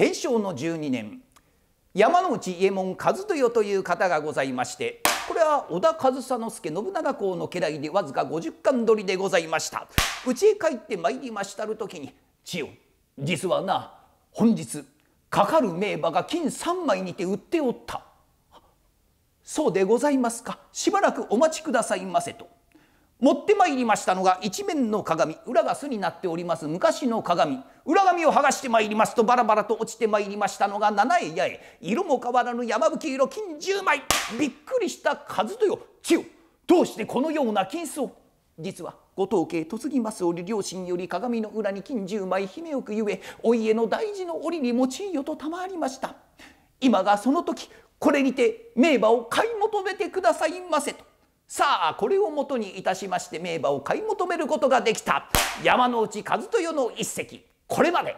天正の12年山内伊右衛門和豊という方がございましてこれは織田上総介信長公の家来でわずか50巻取りでございました家へ帰ってまいりましたる時に「千代実はな本日かかる名馬が金3枚にて売っておった」「そうでございますかしばらくお待ちくださいませ」と。持ってまいりましたのが一面の鏡裏が巣になっております昔の鏡裏紙を剥がしてまいりますとバラバラと落ちてまいりましたのが七重八重色も変わらぬ山吹色金十枚びっくりした数とよ千代どうしてこのような金子を実はご当家嫁ぎます折両親より鏡の裏に金十枚姫くゆえお家の大事の折に用いよと賜りました今がその時これにて名馬を買い求めてくださいませと。さあこれをもとにいたしまして名馬を買い求めることができた山之内和豊の一席これまで。